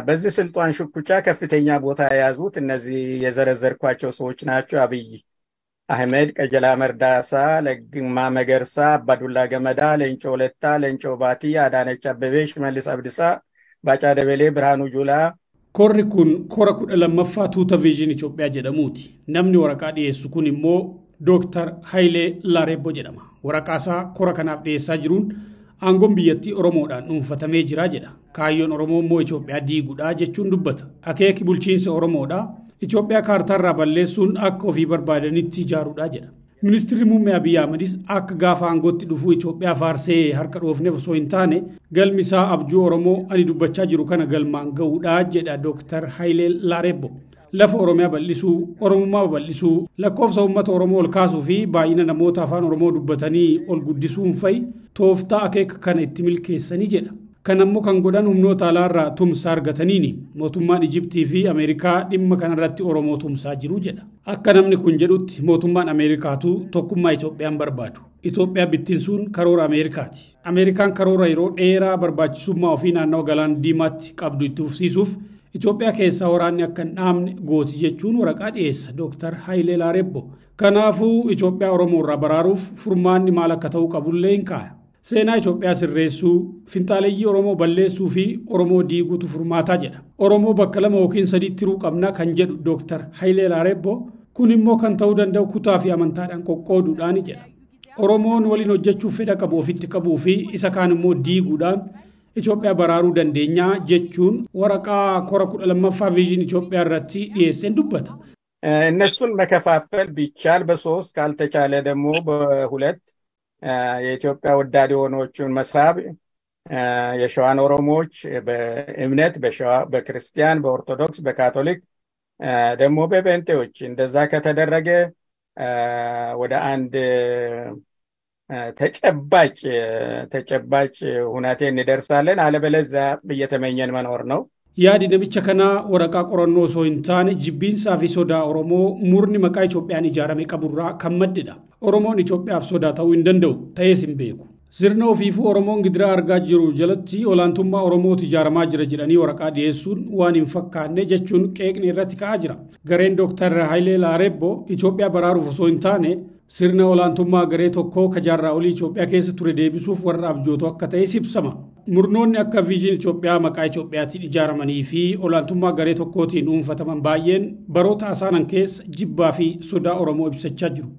bazzi siltoowwan shukkucaa kafiteenyaa bootaayazuutinnazii ye zara sooch sochnaachoo abiyyi ahmed qajalaa amar daasaa laggimaa magarsaa abbadullaa gamadaa lencoo lettaa lencoo baatii aadaanachaa babe shimallis abdisaa baacaa dabeel'e birhaanujulaa. korri kun kora kudha lammaffaa tuuta vizyin Itoophiyaa jedhamuuti. Namni waraqaa dhiyeessu kun immoo Dr. Hayilee Laareeb jedhama. Waraqaa isaa kora kanaaf dhiyeessaa jiruun aangoon biyyattii Oromoodhaan dhuunfatamee jira jedha. Kaayyoon Oromoo immoo Itoophiyaa diigudhaa jechuun dubbata. Akeeki bulchiinsa Oromoodhaa Itoophiyaa kaartaarraa balleessuun akka ofii barbaadanitti ijaaruudhaa jedha. ministiri muummee Abiyyi Ahmedis akka gaafa aangootti dhufuu Itoophiyaa faarsee harka dhoofneef osoo hin taane galmisaa abjuu Oromoo ani dubbachaa jiru kana galmaan gahuudhaa jedha Dr. Hayilee laareebbo lafa Oromiyaa bal'isuu, Oromummaa bal'isuu, lakkoofsa uummata Oromoo ol kaasuu fi baay'ina namoota afaan Oromoo dubbatanii ol guddisuun fa'i tooftaa akeeka kana itti milkeessanii jedha. Kan ammoo kan godhan humnoota irraa tumsa argataniini mootummaan Ijiptii fi Ameerikaa dhimma kana irratti Oromoo tumsaa jiru jedha. Akka namni kun jedhutti mootummaan Ameerikaatu tokkummaa Itoophiyaan barbaadu. Itoophiyaa bittinsuun karoora Ameerikaati. Ameerikaan karoora yeroo dheeraa barbaachisummaa ofii naannawa galaan diimaatti qabdu itti fufsiisuuf Itoophiyaa keessaa waraanni akka hin dhaamne gooti jechuun waraqaa dhiyeessa Dooktar Hayilee Laarebbo. Kanaafuu Itoophiyaa Oromoo irraa baraaruuf furmaanni maal akka ta'uu qabullee hin kaaya. Seenaa Itoophiyaa sirreessuu, fintaaleeyyii Oromoo balleessuu fi Oromoo diiguutu furmaataa jedha. Oromoo bakka lama yookiin sadiitti tiruu qabna kan jedhu Dooktar Hayilee Laarebbo kun immoo kan ta'uu danda'u kutaa fi amantaadhaan qoqqooduudhaan jedha. Oromoon waliin hojjechuuf fedha qabu ofitti qabuu fi isa kaan immoo diiguudhaan Itoophiyaa baraaruu dandeenya jechuun waraqaa kora kudha lammaffaa viizhin Itoophiyaa irratti dhiyeesseen dubbata። እነሱን መከፋፈል ቢቻል በሶስት ካልተቻለ ደግሞ በሁለት የኢትዮጵያ ወዳድ የሆኖቹን መስራብ የሸዋን ኦሮሞዎች በእምነት በክርስቲያን፣ በኦርቶዶክስ፣ በካቶሊክ ደግሞ በጴንጤዎች እንደዛ ከተደረገ ወደ አንድ ተጨባጭ ተጨባጭ ሁናቴ እንደርሳለን አለበለዚያ እየተመኘን መኖር ነው። ያዲ ነብቸ ከና ወረቃ ቆረኖ ሶይንታን ጅቢንሳ ፊ ሶዳ ኦሮሞ ሙርኒ መቃ ኢትዮጵያን ይጃረሜ ቀቡራ ከመድዳ ኦሮሞን ኢትዮጵያ ሶዳ ተው እንደንደው ተየስም ቤኩ ዝርነ ኦፊፉ ኦሮሞን ግድራ አርጋ ጅሩ ጀለቲ ኦላንቱማ ኦሮሞ ትጃረማ ጅረ ጅረኒ ወረቃ ዲሄሱን ዋን ይንፈካኔ ጀቹን ቄቅን ረቲካ ጅራ ገሬን ዶክተር ሃይሌ ላሬቦ ኢትዮጵያ በራሩ ፎሶ Sirna olaantummaa garee tokkoo kajaarraa olii Itoophiyaa keessa ture deebisuuf warra abjootoo akka ta'e sibsama. Murnoonni akka viijin Itoophiyaa maqaa Itoophiyaatiin ijaaramanii fi olaantummaa garee tokkootiin uunfataman baay'een baroota asaanan keessa jibbaa fi sodaa Oromoo ibsachaa jiru.